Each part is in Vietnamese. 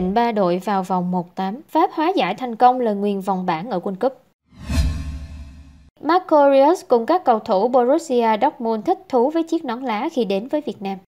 định ba đội vào vòng 1-8. Pháp hóa giải thành công lời nguyền vòng bảng ở World Cup. Marco Reus cùng các cầu thủ Borussia Dortmund thích thú với chiếc nón lá khi đến với Việt Nam.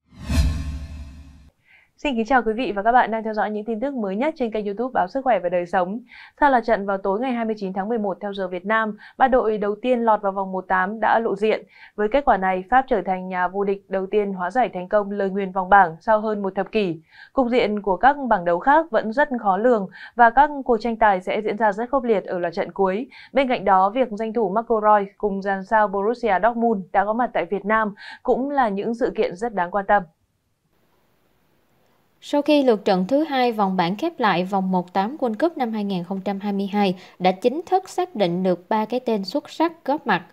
Xin kính chào quý vị và các bạn đang theo dõi những tin tức mới nhất trên kênh youtube Báo Sức Khỏe và Đời Sống. Theo là trận vào tối ngày 29 tháng 11 theo giờ Việt Nam, ba đội đầu tiên lọt vào vòng 1-8 đã lộ diện. Với kết quả này, Pháp trở thành nhà vô địch đầu tiên hóa giải thành công lời nguyền vòng bảng sau hơn một thập kỷ. Cục diện của các bảng đấu khác vẫn rất khó lường và các cuộc tranh tài sẽ diễn ra rất khốc liệt ở loạt trận cuối. Bên cạnh đó, việc danh thủ Marco Roy cùng dàn sao Borussia Dortmund đã có mặt tại Việt Nam cũng là những sự kiện rất đáng quan tâm. Sau khi lượt trận thứ hai vòng bảng khép lại vòng 1-8 World Cup năm 2022 đã chính thức xác định được ba cái tên xuất sắc góp mặt.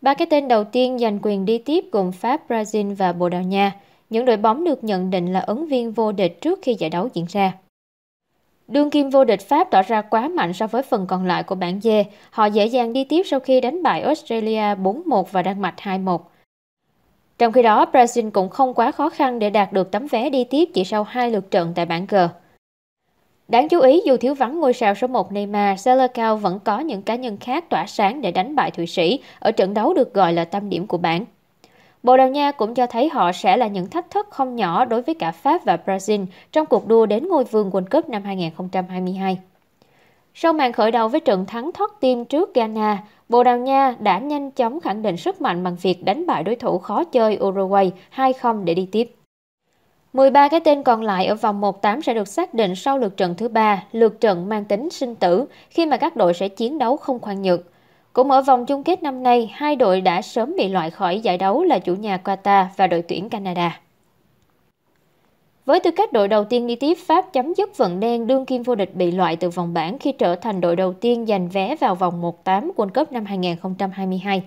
Ba cái tên đầu tiên giành quyền đi tiếp gồm Pháp, Brazil và Bồ Đào Nha. Những đội bóng được nhận định là ứng viên vô địch trước khi giải đấu diễn ra. Đương kim vô địch Pháp tỏ ra quá mạnh so với phần còn lại của bảng D. Họ dễ dàng đi tiếp sau khi đánh bại Australia 4-1 và Đan Mạch 2-1. Trong khi đó, Brazil cũng không quá khó khăn để đạt được tấm vé đi tiếp chỉ sau hai lượt trận tại bảng G. Đáng chú ý, dù thiếu vắng ngôi sao số 1 Neymar, selecao vẫn có những cá nhân khác tỏa sáng để đánh bại Thụy Sĩ ở trận đấu được gọi là tâm điểm của bảng. Bồ Đào Nha cũng cho thấy họ sẽ là những thách thức không nhỏ đối với cả Pháp và Brazil trong cuộc đua đến ngôi vương World Cup năm 2022. Sau màn khởi đầu với trận thắng thoát tim trước Ghana, Bồ Đào Nha đã nhanh chóng khẳng định sức mạnh bằng việc đánh bại đối thủ khó chơi Uruguay 2-0 để đi tiếp. 13 cái tên còn lại ở vòng 1-8 sẽ được xác định sau lượt trận thứ ba, lượt trận mang tính sinh tử khi mà các đội sẽ chiến đấu không khoan nhượng. Cũng ở vòng chung kết năm nay, hai đội đã sớm bị loại khỏi giải đấu là chủ nhà Qatar và đội tuyển Canada. Với tư cách đội đầu tiên đi tiếp, Pháp chấm dứt vận đen đương kim vô địch bị loại từ vòng bảng khi trở thành đội đầu tiên giành vé vào vòng 1-8 World Cup năm 2022.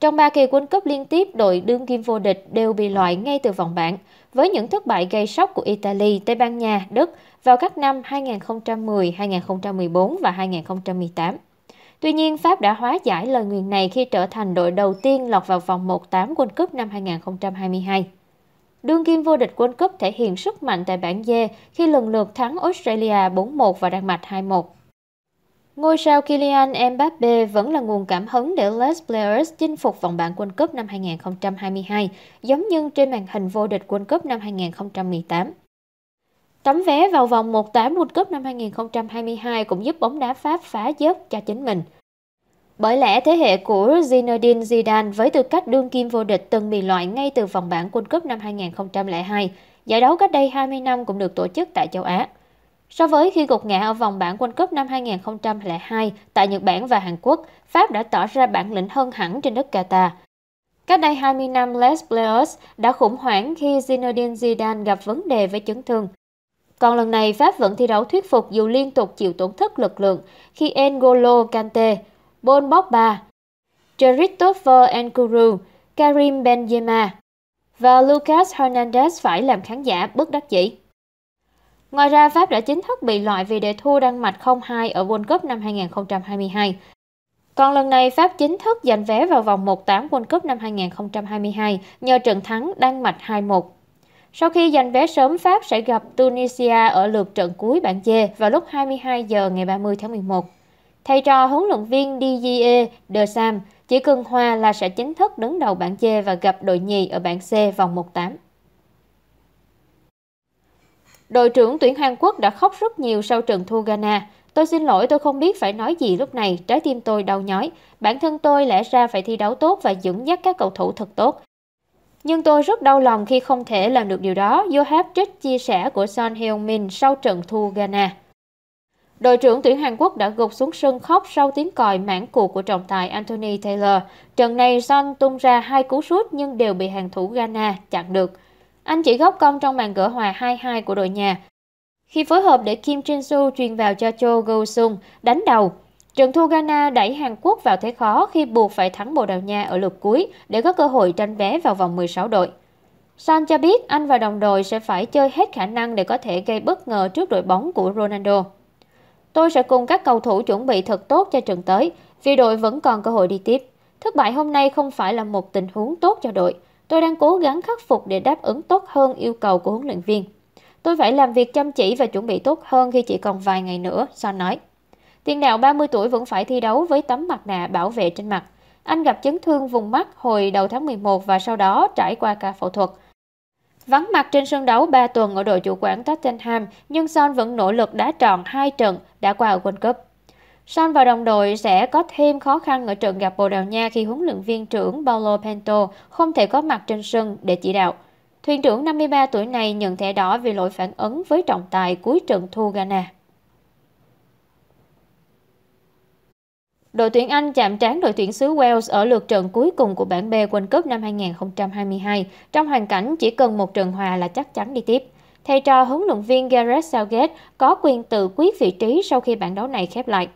Trong 3 kỳ World Cup liên tiếp, đội đương kim vô địch đều bị loại ngay từ vòng bảng, với những thất bại gây sốc của Italy, Tây Ban Nha, Đức vào các năm 2010, 2014 và 2018. Tuy nhiên, Pháp đã hóa giải lời nguyền này khi trở thành đội đầu tiên lọt vào vòng 1-8 World Cup năm 2022. Đương kim vô địch World Cup thể hiện sức mạnh tại bảng D khi lần lượt thắng Australia 4-1 và Đan Mạch 2-1. Ngôi sao Kylian Mbappe vẫn là nguồn cảm hứng để Les Players chinh phục vòng bảng World Cup năm 2022, giống như trên màn hình vô địch World Cup năm 2018. Tấm vé vào vòng 1-8 World Cup năm 2022 cũng giúp bóng đá Pháp phá dớt cho chính mình – bởi lẽ thế hệ của Zinedine Zidane với tư cách đương kim vô địch từng bị loại ngay từ vòng bảng World Cup năm 2002, giải đấu cách đây 20 năm cũng được tổ chức tại châu Á. So với khi gục ngã ở vòng bảng World Cup năm 2002 tại Nhật Bản và Hàn Quốc, Pháp đã tỏ ra bản lĩnh hơn hẳn trên đất Qatar. Cách đây 20 năm, Les Bleus đã khủng hoảng khi Zinedine Zidane gặp vấn đề với chấn thương. Còn lần này, Pháp vẫn thi đấu thuyết phục dù liên tục chịu tổn thất lực lượng khi N'Golo Kante, Bon Bogba, Christopher Ankuru, Karim Benzema và Lucas Hernandez phải làm khán giả bất đắc dĩ. Ngoài ra, Pháp đã chính thức bị loại vì để thua Đan Mạch 0-2 ở World Cup năm 2022. Còn lần này, Pháp chính thức giành vé vào vòng 1-8 World Cup năm 2022 nhờ trận thắng Đan Mạch 2-1. Sau khi giành vé sớm, Pháp sẽ gặp Tunisia ở lượt trận cuối bảng D vào lúc 22 giờ ngày 30 tháng 11. Thầy trò huấn luyện viên DGE De Sam chỉ cần hòa là sẽ chính thức đứng đầu bảng C và gặp đội nhì ở bảng C vòng 18 Đội trưởng tuyển Hàn Quốc đã khóc rất nhiều sau trận thua Ghana. Tôi xin lỗi tôi không biết phải nói gì lúc này, trái tim tôi đau nhói. Bản thân tôi lẽ ra phải thi đấu tốt và dẫn dắt các cầu thủ thật tốt. Nhưng tôi rất đau lòng khi không thể làm được điều đó, Do Hap trích chia sẻ của Son Heung-min sau trận thua Ghana. Đội trưởng tuyển Hàn Quốc đã gục xuống sân khóc sau tiếng còi mãn cuộc của trọng tài Anthony Taylor. Trận này Son tung ra hai cú sút nhưng đều bị hàng thủ Ghana chặn được. Anh chỉ góp công trong màn gỡ hòa 2-2 của đội nhà. Khi phối hợp để Kim Jin-su truyền vào cho Cho Go-sung đánh đầu, trận thua Ghana đẩy Hàn Quốc vào thế khó khi buộc phải thắng Bồ Đào Nha ở lượt cuối để có cơ hội tranh vé vào vòng 16 đội. Son cho biết anh và đồng đội sẽ phải chơi hết khả năng để có thể gây bất ngờ trước đội bóng của Ronaldo. Tôi sẽ cùng các cầu thủ chuẩn bị thật tốt cho trận tới, vì đội vẫn còn cơ hội đi tiếp. Thất bại hôm nay không phải là một tình huống tốt cho đội. Tôi đang cố gắng khắc phục để đáp ứng tốt hơn yêu cầu của huấn luyện viên. Tôi phải làm việc chăm chỉ và chuẩn bị tốt hơn khi chỉ còn vài ngày nữa, Son nói. Tiền đạo 30 tuổi vẫn phải thi đấu với tấm mặt nạ bảo vệ trên mặt. Anh gặp chấn thương vùng mắt hồi đầu tháng 11 và sau đó trải qua ca phẫu thuật. Vắng mặt trên sân đấu 3 tuần ở đội chủ quản Tottenham, nhưng Son vẫn nỗ lực đá tròn hai trận đã qua ở World Cup. Son và đồng đội sẽ có thêm khó khăn ở trận gặp Bồ Đào Nha khi huấn luyện viên trưởng Paulo Pento không thể có mặt trên sân để chỉ đạo. Thuyền trưởng 53 tuổi này nhận thẻ đỏ vì lỗi phản ứng với trọng tài cuối trận thua Ghana. Đội tuyển Anh chạm trán đội tuyển xứ Wales ở lượt trận cuối cùng của bảng B World Cup năm 2022 trong hoàn cảnh chỉ cần một trận hòa là chắc chắn đi tiếp. Thầy trò huấn luyện viên Gareth Southgate có quyền tự quyết vị trí sau khi bảng đấu này khép lại.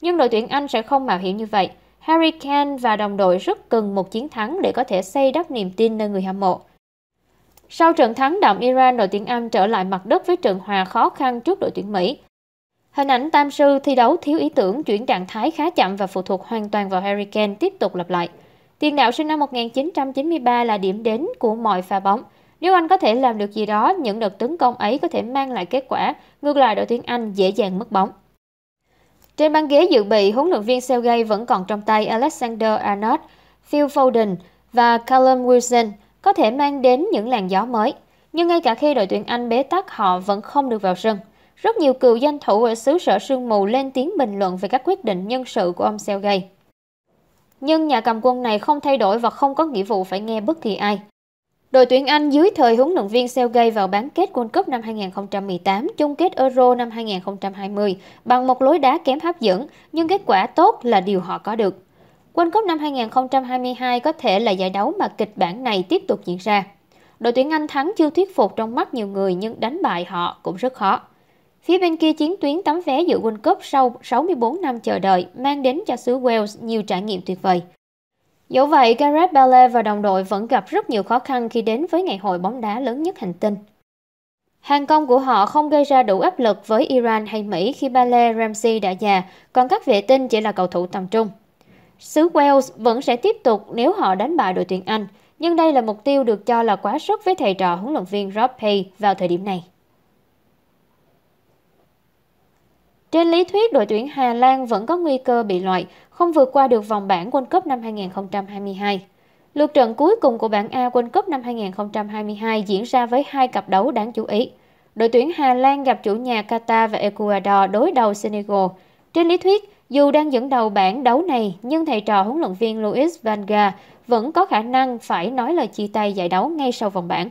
Nhưng đội tuyển Anh sẽ không mạo hiểm như vậy. Harry Kane và đồng đội rất cần một chiến thắng để có thể xây đắp niềm tin nơi người hâm mộ. Sau trận thắng đậm Iran, đội tuyển Anh trở lại mặt đất với trận hòa khó khăn trước đội tuyển Mỹ. Hình ảnh Tam Sư thi đấu thiếu ý tưởng, chuyển trạng thái khá chậm và phụ thuộc hoàn toàn vào Harry Kane tiếp tục lặp lại. Tiền đạo sinh năm 1993 là điểm đến của mọi pha bóng. Nếu anh có thể làm được gì đó, những đợt tấn công ấy có thể mang lại kết quả, ngược lại đội tuyển Anh dễ dàng mất bóng. Trên băng ghế dự bị, huấn luyện viên Sergei vẫn còn trong tay Alexander Arnold, Phil Foden và Callum Wilson có thể mang đến những làn gió mới. Nhưng ngay cả khi đội tuyển Anh bế tắc họ vẫn không được vào sân. Rất nhiều cựu danh thủ ở xứ sở sương mù lên tiếng bình luận về các quyết định nhân sự của ông Sergei. Nhưng nhà cầm quân này không thay đổi và không có nghĩa vụ phải nghe bất kỳ ai. Đội tuyển Anh dưới thời huấn luyện viên Sergei vào bán kết World Cup năm 2018, chung kết Euro năm 2020 bằng một lối đá kém hấp dẫn, nhưng kết quả tốt là điều họ có được. World Cup năm 2022 có thể là giải đấu mà kịch bản này tiếp tục diễn ra. Đội tuyển Anh thắng chưa thuyết phục trong mắt nhiều người nhưng đánh bại họ cũng rất khó. Phía bên kia chiến tuyến tấm vé dự World Cup sau 64 năm chờ đợi mang đến cho xứ Wales nhiều trải nghiệm tuyệt vời. Dẫu vậy, Gareth Bale và đồng đội vẫn gặp rất nhiều khó khăn khi đến với ngày hội bóng đá lớn nhất hành tinh. Hàng công của họ không gây ra đủ áp lực với Iran hay Mỹ khi Bale Ramsey đã già, còn các vệ tinh chỉ là cầu thủ tầm trung. Xứ Wales vẫn sẽ tiếp tục nếu họ đánh bại đội tuyển Anh, nhưng đây là mục tiêu được cho là quá sức với thầy trò huấn luyện viên Rob Pay vào thời điểm này. Trên lý thuyết, đội tuyển Hà Lan vẫn có nguy cơ bị loại, không vượt qua được vòng bảng World Cup năm 2022. Lượt trận cuối cùng của bảng A World Cup năm 2022 diễn ra với hai cặp đấu đáng chú ý. Đội tuyển Hà Lan gặp chủ nhà Qatar và Ecuador đối đầu Senegal. Trên lý thuyết, dù đang dẫn đầu bảng đấu này, nhưng thầy trò huấn luyện viên Luis Vanga vẫn có khả năng phải nói lời chia tay giải đấu ngay sau vòng bảng.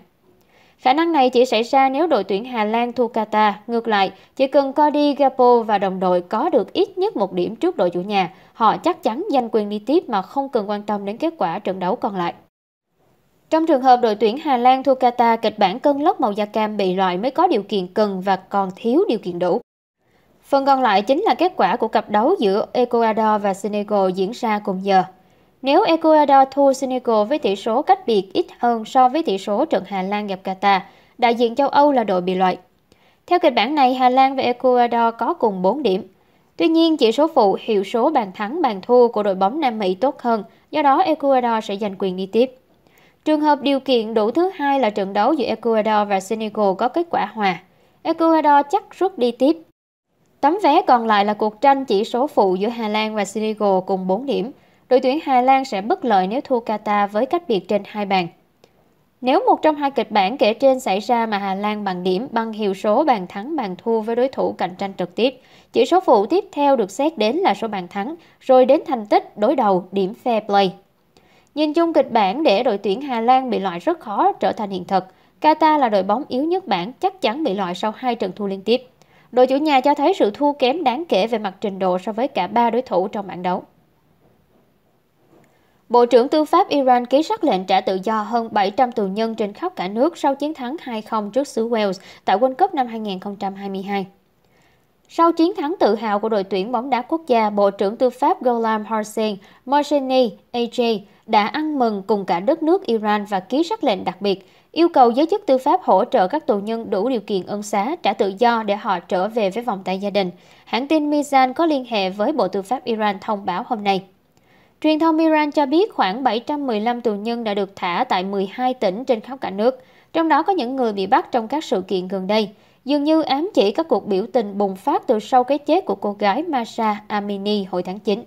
Khả năng này chỉ xảy ra nếu đội tuyển Hà Lan thua Qatar. Ngược lại, chỉ cần Cody Gapo và đồng đội có được ít nhất một điểm trước đội chủ nhà, họ chắc chắn giành quyền đi tiếp mà không cần quan tâm đến kết quả trận đấu còn lại. Trong trường hợp đội tuyển Hà Lan thua Qatar, kịch bản cân lốc màu da cam bị loại mới có điều kiện cần và còn thiếu điều kiện đủ. Phần còn lại chính là kết quả của cặp đấu giữa Ecuador và Senegal diễn ra cùng giờ. Nếu Ecuador thua Senegal với tỷ số cách biệt ít hơn so với tỷ số trận Hà Lan gặp Qatar, đại diện châu Âu là đội bị loại. Theo kịch bản này, Hà Lan và Ecuador có cùng 4 điểm. Tuy nhiên, chỉ số phụ hiệu số bàn thắng bàn thua của đội bóng Nam Mỹ tốt hơn, do đó Ecuador sẽ giành quyền đi tiếp. Trường hợp điều kiện đủ thứ hai là trận đấu giữa Ecuador và Senegal có kết quả hòa. Ecuador chắc rút đi tiếp. Tấm vé còn lại là cuộc tranh chỉ số phụ giữa Hà Lan và Senegal cùng 4 điểm, đội tuyển Hà Lan sẽ bất lợi nếu thua Qatar với cách biệt trên hai bàn. Nếu một trong hai kịch bản kể trên xảy ra mà Hà Lan bằng điểm bằng hiệu số bàn thắng bàn thua với đối thủ cạnh tranh trực tiếp, chỉ số phụ tiếp theo được xét đến là số bàn thắng, rồi đến thành tích, đối đầu, điểm fair play. Nhìn chung kịch bản để đội tuyển Hà Lan bị loại rất khó trở thành hiện thực. Qatar là đội bóng yếu nhất bảng chắc chắn bị loại sau hai trận thua liên tiếp. Đội chủ nhà cho thấy sự thua kém đáng kể về mặt trình độ so với cả ba đối thủ trong bảng đấu. Bộ trưởng Tư pháp Iran ký sắc lệnh trả tự do hơn 700 tù nhân trên khắp cả nước sau chiến thắng 2-0 trước xứ Wales tại World Cup năm 2022. Sau chiến thắng tự hào của đội tuyển bóng đá quốc gia, Bộ trưởng Tư pháp Ghulam Hossein Mohseni AJ đã ăn mừng cùng cả đất nước Iran và ký sắc lệnh đặc biệt, yêu cầu giới chức tư pháp hỗ trợ các tù nhân đủ điều kiện ân xá trả tự do để họ trở về với vòng tay gia đình. Hãng tin Mizan có liên hệ với Bộ Tư pháp Iran thông báo hôm nay. Truyền thông Iran cho biết khoảng 715 tù nhân đã được thả tại 12 tỉnh trên khắp cả nước, trong đó có những người bị bắt trong các sự kiện gần đây, dường như ám chỉ các cuộc biểu tình bùng phát từ sau cái chết của cô gái Masha Amini hồi tháng 9.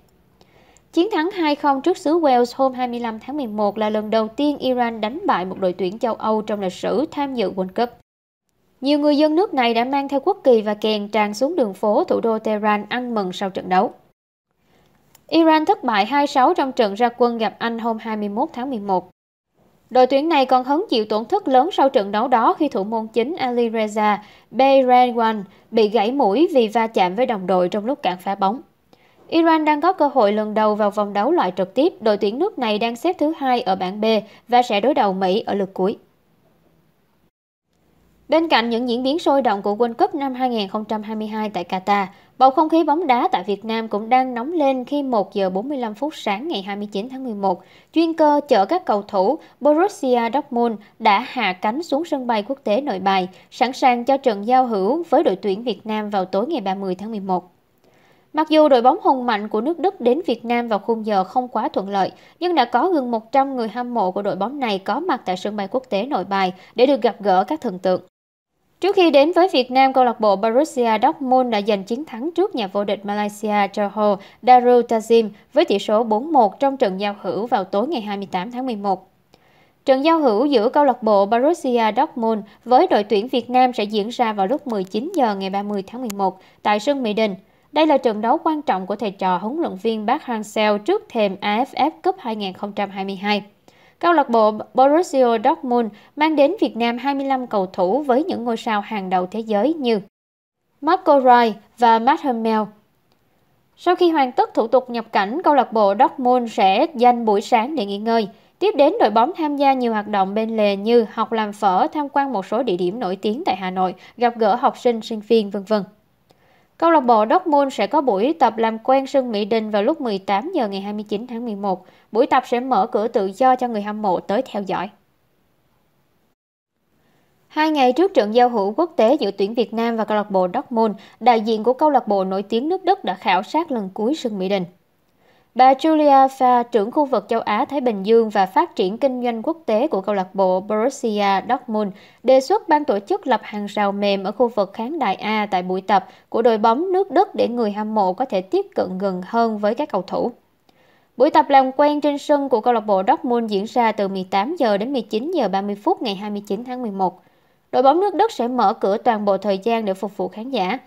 Chiến thắng 2-0 trước xứ Wales hôm 25 tháng 11 là lần đầu tiên Iran đánh bại một đội tuyển châu Âu trong lịch sử tham dự World Cup. Nhiều người dân nước này đã mang theo quốc kỳ và kèn tràn xuống đường phố thủ đô Tehran ăn mừng sau trận đấu. Iran thất bại 2-6 trong trận ra quân gặp Anh hôm 21 tháng 11. Đội tuyển này còn hứng chịu tổn thất lớn sau trận đấu đó khi thủ môn chính Ali Reza Beirenwan bị gãy mũi vì va chạm với đồng đội trong lúc cản phá bóng. Iran đang có cơ hội lần đầu vào vòng đấu loại trực tiếp, đội tuyển nước này đang xếp thứ hai ở bảng B và sẽ đối đầu Mỹ ở lượt cuối. Bên cạnh những diễn biến sôi động của World Cup năm 2022 tại Qatar, bầu không khí bóng đá tại Việt Nam cũng đang nóng lên khi 1 giờ 45 phút sáng ngày 29 tháng 11, chuyên cơ chở các cầu thủ Borussia Dortmund đã hạ cánh xuống sân bay quốc tế nội bài, sẵn sàng cho trận giao hữu với đội tuyển Việt Nam vào tối ngày 30 tháng 11. Mặc dù đội bóng hùng mạnh của nước Đức đến Việt Nam vào khung giờ không quá thuận lợi, nhưng đã có gần 100 người hâm mộ của đội bóng này có mặt tại sân bay quốc tế nội bài để được gặp gỡ các thần tượng. Trước khi đến với Việt Nam, câu lạc bộ Borussia Dortmund đã giành chiến thắng trước nhà vô địch Malaysia Johor Darul Tazim với tỷ số 4-1 trong trận giao hữu vào tối ngày 28 tháng 11. Trận giao hữu giữa câu lạc bộ Borussia Dortmund với đội tuyển Việt Nam sẽ diễn ra vào lúc 19 giờ ngày 30 tháng 11 tại sân Mỹ Đình. Đây là trận đấu quan trọng của thầy trò huấn luyện viên Park Hang-seo trước thềm AFF Cup 2022. Câu lạc bộ Borussia Dortmund mang đến Việt Nam 25 cầu thủ với những ngôi sao hàng đầu thế giới như Marco Reus và Matt Hummel. Sau khi hoàn tất thủ tục nhập cảnh, câu lạc bộ Dortmund sẽ dành buổi sáng để nghỉ ngơi. Tiếp đến đội bóng tham gia nhiều hoạt động bên lề như học làm phở, tham quan một số địa điểm nổi tiếng tại Hà Nội, gặp gỡ học sinh, sinh viên, v.v. Câu lạc bộ Dortmund sẽ có buổi tập làm quen sân Mỹ Đình vào lúc 18 giờ ngày 29 tháng 11. Buổi tập sẽ mở cửa tự do cho người hâm mộ tới theo dõi. Hai ngày trước trận giao hữu quốc tế giữa tuyển Việt Nam và câu lạc bộ Dortmund, đại diện của câu lạc bộ nổi tiếng nước Đức đã khảo sát lần cuối sân Mỹ Đình. Bà Julia Fa, trưởng khu vực châu Á Thái Bình Dương và phát triển kinh doanh quốc tế của câu lạc bộ Borussia Dortmund, đề xuất ban tổ chức lập hàng rào mềm ở khu vực khán đài A tại buổi tập của đội bóng nước Đức để người hâm mộ có thể tiếp cận gần hơn với các cầu thủ. Buổi tập làm quen trên sân của câu lạc bộ Dortmund diễn ra từ 18 giờ đến 19 giờ 30 phút ngày 29 tháng 11. Đội bóng nước Đức sẽ mở cửa toàn bộ thời gian để phục vụ khán giả.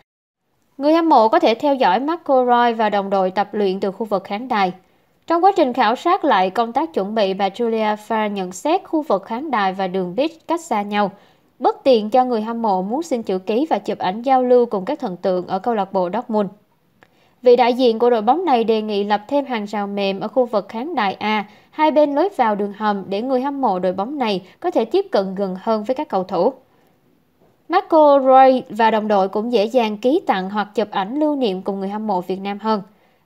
Người hâm mộ có thể theo dõi Marco Roy và đồng đội tập luyện từ khu vực khán đài. Trong quá trình khảo sát lại công tác chuẩn bị, bà Julia Farr nhận xét khu vực khán đài và đường beach cách xa nhau, bất tiện cho người hâm mộ muốn xin chữ ký và chụp ảnh giao lưu cùng các thần tượng ở câu lạc bộ Dortmund. Vị đại diện của đội bóng này đề nghị lập thêm hàng rào mềm ở khu vực khán đài A, hai bên lối vào đường hầm để người hâm mộ đội bóng này có thể tiếp cận gần hơn với các cầu thủ. Marco Roy và đồng đội cũng dễ dàng ký tặng hoặc chụp ảnh lưu niệm cùng người hâm mộ Việt Nam hơn.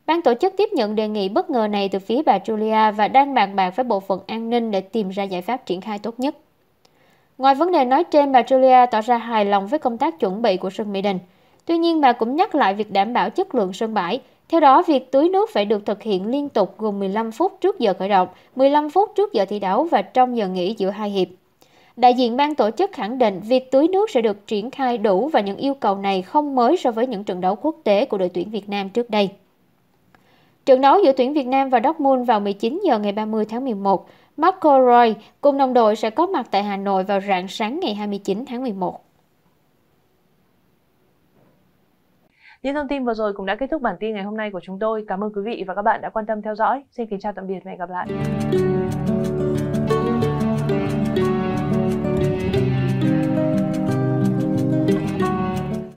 Ban tổ chức tiếp nhận đề nghị bất ngờ này từ phía bà Julia và đang bàn bạc với bộ phận an ninh để tìm ra giải pháp triển khai tốt nhất. Ngoài vấn đề nói trên, bà Julia tỏ ra hài lòng với công tác chuẩn bị của sân Mỹ Đình. Tuy nhiên, bà cũng nhắc lại việc đảm bảo chất lượng sân bãi. Theo đó, việc tưới nước phải được thực hiện liên tục gồm 15 phút trước giờ khởi động, 15 phút trước giờ thi đấu và trong giờ nghỉ giữa hai hiệp đại diện ban tổ chức khẳng định việc tưới nước sẽ được triển khai đủ và những yêu cầu này không mới so với những trận đấu quốc tế của đội tuyển Việt Nam trước đây. Trận đấu giữa tuyển Việt Nam và Dortmund vào 19 giờ ngày 30 tháng 11, Marco Roy cùng đồng đội sẽ có mặt tại Hà Nội vào rạng sáng ngày 29 tháng 11. Những thông tin vừa rồi cũng đã kết thúc bản tin ngày hôm nay của chúng tôi. Cảm ơn quý vị và các bạn đã quan tâm theo dõi. Xin kính chào tạm biệt và hẹn gặp lại.